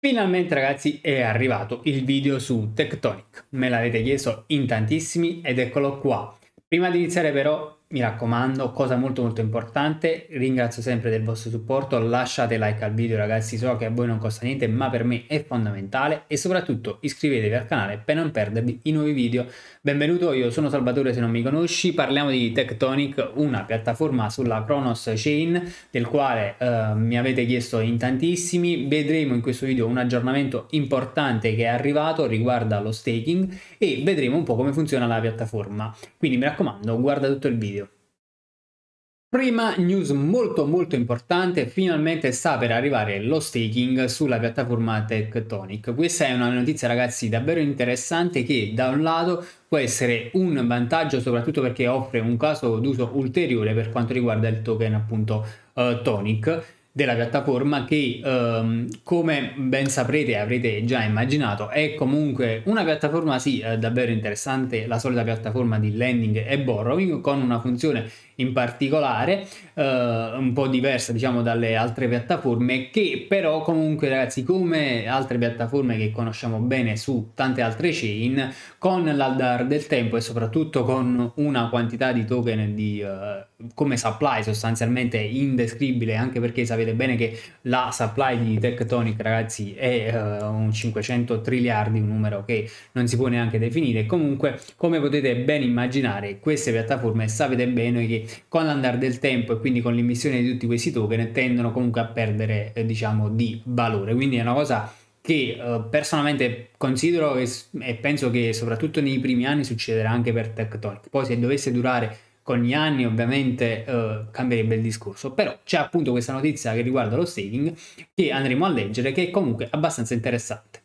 Finalmente ragazzi è arrivato il video su Tectonic, me l'avete chiesto in tantissimi ed eccolo qua. Prima di iniziare però mi raccomando, cosa molto molto importante, ringrazio sempre del vostro supporto, lasciate like al video ragazzi, so che a voi non costa niente ma per me è fondamentale e soprattutto iscrivetevi al canale per non perdervi i nuovi video. Benvenuto, io sono Salvatore se non mi conosci, parliamo di Tectonic, una piattaforma sulla Kronos Chain del quale eh, mi avete chiesto in tantissimi, vedremo in questo video un aggiornamento importante che è arrivato riguardo allo staking e vedremo un po' come funziona la piattaforma, quindi mi raccomando guarda tutto il video. Prima news molto molto importante, finalmente sta per arrivare lo staking sulla piattaforma Tectonic. Questa è una notizia ragazzi davvero interessante che da un lato può essere un vantaggio soprattutto perché offre un caso d'uso ulteriore per quanto riguarda il token appunto eh, Tonic della piattaforma che ehm, come ben saprete avrete già immaginato è comunque una piattaforma sì eh, davvero interessante la solita piattaforma di lending e borrowing con una funzione in particolare eh, un po' diversa diciamo dalle altre piattaforme che però comunque ragazzi come altre piattaforme che conosciamo bene su tante altre chain con l'aldar del tempo e soprattutto con una quantità di token di eh, come supply sostanzialmente indescribile anche perché sapete Sapete bene che la supply di Tectonic, ragazzi, è uh, un 500 triliardi, un numero che non si può neanche definire. Comunque, come potete ben immaginare, queste piattaforme sapete bene che con l'andare del tempo e quindi con l'emissione di tutti questi token tendono comunque a perdere, eh, diciamo, di valore. Quindi è una cosa che eh, personalmente considero e, e penso che soprattutto nei primi anni succederà anche per Tectonic. Poi se dovesse durare con gli anni ovviamente eh, cambierebbe il discorso, però c'è appunto questa notizia che riguarda lo staking che andremo a leggere che è comunque abbastanza interessante.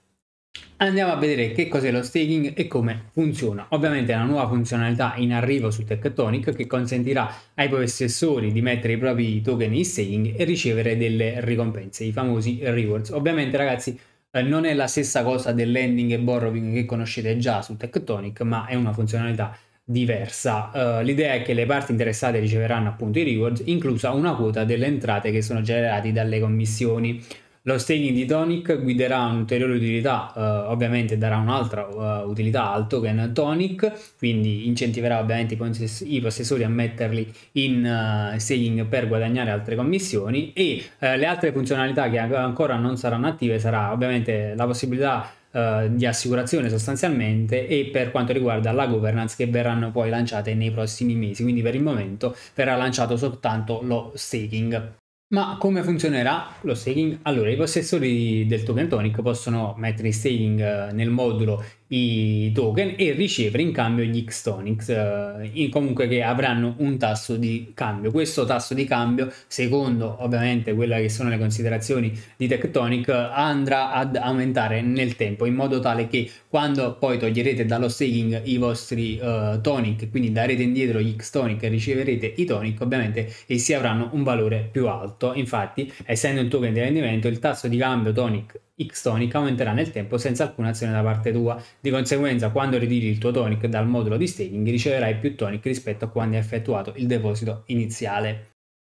Andiamo a vedere che cos'è lo staking e come funziona. Ovviamente è una nuova funzionalità in arrivo su Tectonic che consentirà ai possessori di mettere i propri token in staking e ricevere delle ricompense, i famosi rewards. Ovviamente ragazzi eh, non è la stessa cosa del lending e borrowing che conoscete già su Tectonic, ma è una funzionalità diversa. Uh, l'idea è che le parti interessate riceveranno appunto i rewards, inclusa una quota delle entrate che sono generate dalle commissioni. Lo staking di Tonic guiderà un'ulteriore utilità, uh, ovviamente darà un'altra uh, utilità al token Tonic, quindi incentiverà ovviamente i, possess- i possessori a metterli in staking per guadagnare altre commissioni e le altre funzionalità che ancora non saranno attive sarà ovviamente la possibilità eh, di assicurazione sostanzialmente e per quanto riguarda la governance che verranno poi lanciate nei prossimi mesi, quindi per il momento verrà lanciato soltanto lo staking. Ma come funzionerà lo staking? Allora, i possessori del token tonic possono mettere staking eh, nel modulo i token e ricevere in cambio gli Xtonics eh, comunque che avranno un tasso di cambio questo tasso di cambio secondo ovviamente quelle che sono le considerazioni di Tectonic andrà ad aumentare nel tempo in modo tale che quando poi toglierete dallo staking i vostri eh, tonic quindi darete indietro gli Xtonic e riceverete i tonic ovviamente essi avranno un valore più alto infatti essendo un token di rendimento il tasso di cambio tonic X tonic aumenterà nel tempo senza alcuna azione da parte tua. Di conseguenza, quando ritiri il tuo tonic dal modulo di staking, riceverai più tonic rispetto a quando hai effettuato il deposito iniziale.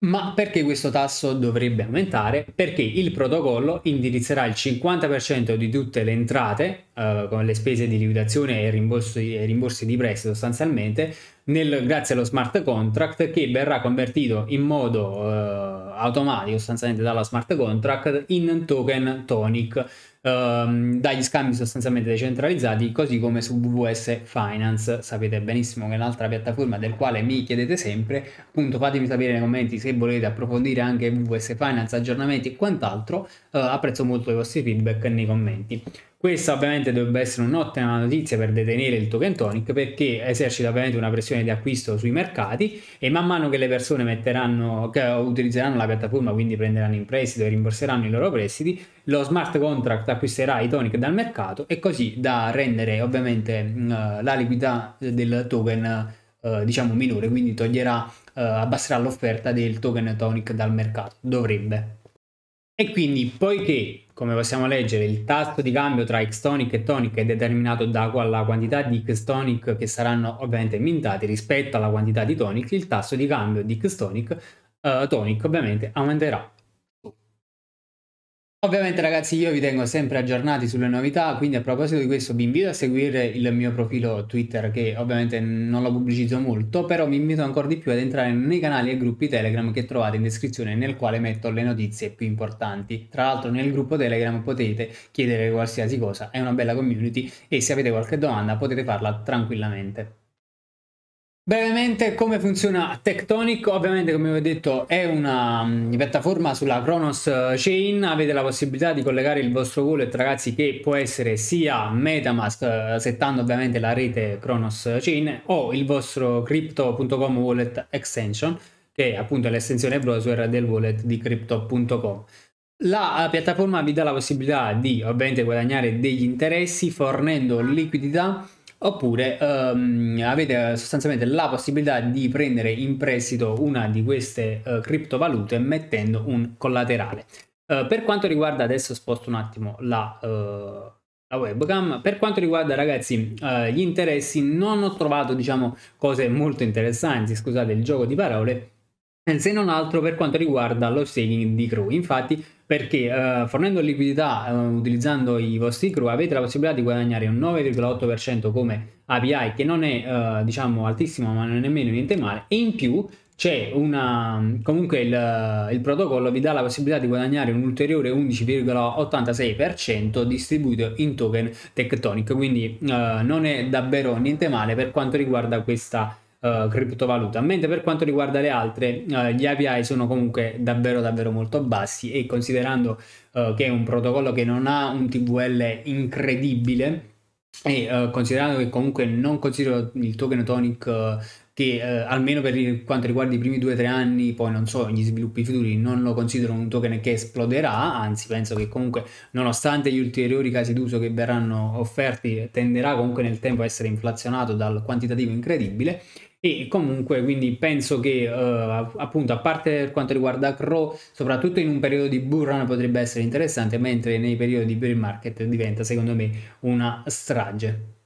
Ma perché questo tasso dovrebbe aumentare? Perché il protocollo indirizzerà il 50% di tutte le entrate, eh, con le spese di liquidazione e rimborsi, e rimborsi di prestito sostanzialmente, nel, grazie allo smart contract che verrà convertito in modo eh, automatico sostanzialmente dalla smart contract in token tonic ehm, dagli scambi sostanzialmente decentralizzati così come su WS Finance sapete benissimo che è un'altra piattaforma del quale mi chiedete sempre appunto fatemi sapere nei commenti se volete approfondire anche WS Finance aggiornamenti e quant'altro eh, apprezzo molto i vostri feedback nei commenti questa ovviamente dovrebbe essere un'ottima notizia per detenere il token tonic perché esercita ovviamente una pressione di acquisto sui mercati e man mano che le persone metteranno, che utilizzeranno la piattaforma, quindi prenderanno in prestito e rimborseranno i loro prestiti, lo smart contract acquisterà i tonic dal mercato e così da rendere ovviamente mm, la liquidità del token eh, diciamo minore, quindi toglierà, eh, abbasserà l'offerta del token tonic dal mercato, dovrebbe. E quindi, poiché, come possiamo leggere, il tasso di cambio tra Xtonic e Tonic è determinato dalla quantità di Xtonic che saranno ovviamente mintati rispetto alla quantità di Tonic, il tasso di cambio di Xtonic, uh, eh, Tonic ovviamente aumenterà. Ovviamente ragazzi io vi tengo sempre aggiornati sulle novità, quindi a proposito di questo vi invito a seguire il mio profilo Twitter che ovviamente non lo pubblicizzo molto, però vi invito ancora di più ad entrare nei canali e gruppi Telegram che trovate in descrizione nel quale metto le notizie più importanti. Tra l'altro nel gruppo Telegram potete chiedere qualsiasi cosa, è una bella community e se avete qualche domanda potete farla tranquillamente. Brevemente come funziona Tectonic, ovviamente come vi ho detto è una mm, piattaforma sulla Kronos eh, Chain, avete la possibilità di collegare il vostro wallet ragazzi che può essere sia Metamask eh, settando ovviamente la rete Kronos eh, Chain o il vostro crypto.com wallet extension che è appunto l'estensione browser del wallet di crypto.com. La piattaforma vi dà la possibilità di ovviamente guadagnare degli interessi fornendo liquidità oppure um, avete sostanzialmente la possibilità di prendere in prestito una di queste uh, criptovalute mettendo un collaterale. Uh, per quanto riguarda, adesso sposto un attimo la, uh, la webcam, per quanto riguarda ragazzi gli interessi non ho trovato diciamo cose molto interessanti, scusate il gioco di parole, eh, se non altro per quanto riguarda lo staking di crew. Infatti, perché eh, fornendo liquidità eh, utilizzando i vostri crew avete la possibilità di guadagnare un 9,8% come API, che non è eh, diciamo altissimo, ma non è nemmeno niente male, e in più c'è una comunque il, il, protocollo vi dà la possibilità di guadagnare un ulteriore 11,86% distribuito in token tectonic quindi eh, non è davvero niente male per quanto riguarda questa uh, criptovaluta, mentre per quanto riguarda le altre uh, gli API sono comunque davvero davvero molto bassi e considerando uh, che è un protocollo che non ha un TVL incredibile e considerando che comunque non considero il token tonic che eh, almeno per quanto riguarda i primi 2-3 anni, poi non so, gli sviluppi futuri non lo considero un token che esploderà, anzi penso che comunque nonostante gli ulteriori casi d'uso che verranno offerti tenderà comunque nel tempo a essere inflazionato dal quantitativo incredibile e comunque, quindi penso che uh, appunto, a parte per quanto riguarda Crow, soprattutto in un periodo di bull run potrebbe essere interessante, mentre nei periodi di bear market diventa secondo me una strage.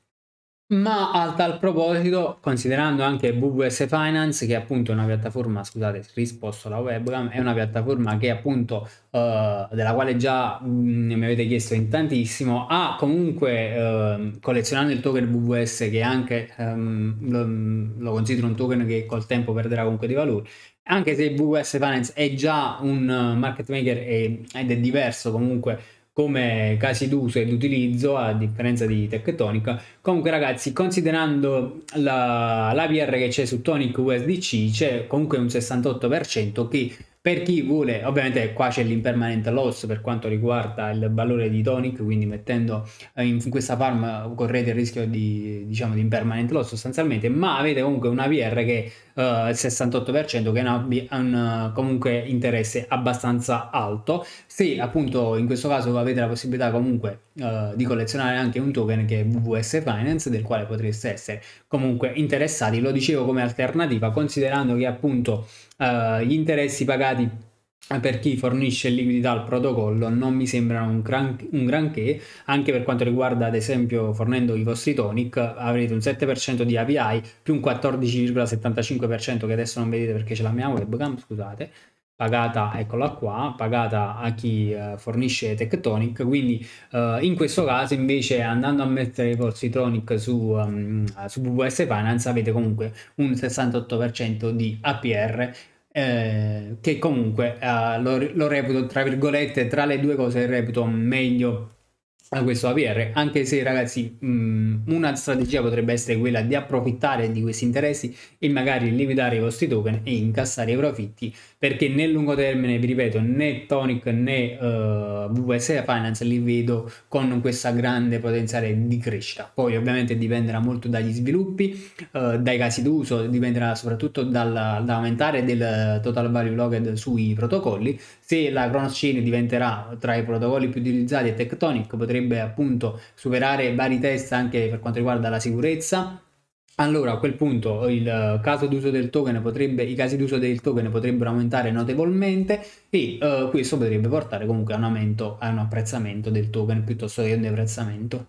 Ma a tal proposito, considerando anche WWS Finance, che è appunto una piattaforma, scusate, risposto alla webcam, è una piattaforma che appunto, eh, della quale già mh, mm, mi avete chiesto in tantissimo, ha comunque, eh, collezionando il token WWS, che anche ehm, lo, lo considero un token che col tempo perderà comunque di valore, anche se WS Finance è già un market maker ed è diverso comunque come casi d'uso e l'utilizzo a differenza di Tectonica comunque ragazzi considerando la, la che c'è su Tonic USDC c'è comunque un 68% che per chi vuole, ovviamente qua c'è l'impermanent loss per quanto riguarda il valore di tonic, quindi mettendo eh, in questa farm correte il rischio di, diciamo, di impermanent loss sostanzialmente, ma avete comunque una VR che uh, il 68% che è un, un eh, comunque interesse abbastanza alto. Se appunto in questo caso avete la possibilità comunque eh, di collezionare anche un token che è WS Finance del quale potreste essere comunque interessati lo dicevo come alternativa considerando che appunto uh, gli interessi pagati per chi fornisce liquidità al protocollo non mi sembrano un, gran, un, granché, anche per quanto riguarda ad esempio fornendo i vostri tonic avrete un 7% di API più un 14,75% che adesso non vedete perché c'è la mia webcam, scusate, pagata, eccola qua, pagata a chi eh, fornisce Tectonic, quindi eh, in questo caso invece andando a mettere i corsi Tronic su, um, su VVS Finance avete comunque un 68% di APR eh, che comunque eh, lo, lo reputo tra virgolette tra le due cose reputo meglio a questo APR, anche se ragazzi mh, mm, una strategia potrebbe essere quella di approfittare di questi interessi e magari limitare i vostri token e incassare i profitti perché nel lungo termine vi ripeto né Tonic né uh, eh, VSA Finance li vedo con questa grande potenziale di crescita poi ovviamente dipenderà molto dagli sviluppi uh, dai casi d'uso dipenderà soprattutto dall'aumentare da del total value logged sui protocolli se la cronoscene diventerà tra i protocolli più utilizzati e Tectonic potrebbe appunto superare vari test anche per quanto riguarda la sicurezza allora a quel punto il caso d'uso del token potrebbe, i casi d'uso del token potrebbero aumentare notevolmente e eh, questo potrebbe portare comunque a un aumento, a un apprezzamento del token piuttosto che a un deprezzamento.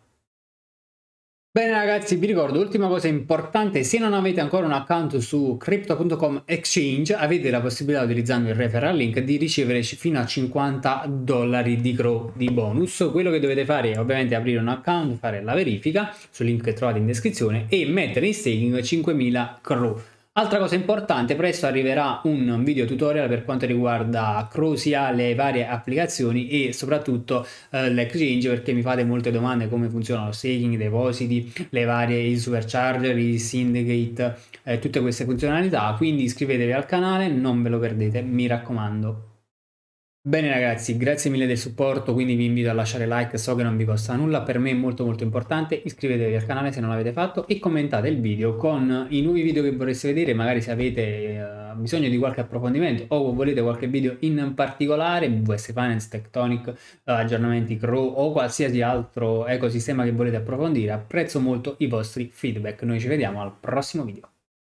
Bene ragazzi, vi ricordo, ultima cosa importante, se non avete ancora un account su crypto.com exchange, avete la possibilità utilizzando il referral link di ricevere fino a 50 dollari di grow di bonus. Quello che dovete fare è ovviamente aprire un account, fare la verifica sul link che trovate in descrizione e mettere in staking 5000 crow Altra cosa importante, presto arriverà un video tutorial per quanto riguarda Crosia, le varie applicazioni e soprattutto eh, l'exchange perché mi fate molte domande come funzionano lo staking, i depositi, le varie, i supercharger, i syndicate, eh, tutte queste funzionalità, quindi iscrivetevi al canale, non ve lo perdete, mi raccomando. Bene ragazzi, grazie mille del supporto, quindi vi invito a lasciare like, so che non vi costa nulla, per me è molto molto importante, iscrivetevi al canale se non l'avete fatto e commentate il video con i nuovi video che vorreste vedere, magari se avete eh, bisogno di qualche approfondimento o volete qualche video in particolare, VS Finance, Tectonic, eh, aggiornamenti Crow o qualsiasi altro ecosistema che volete approfondire, apprezzo molto i vostri feedback, noi ci vediamo al prossimo video.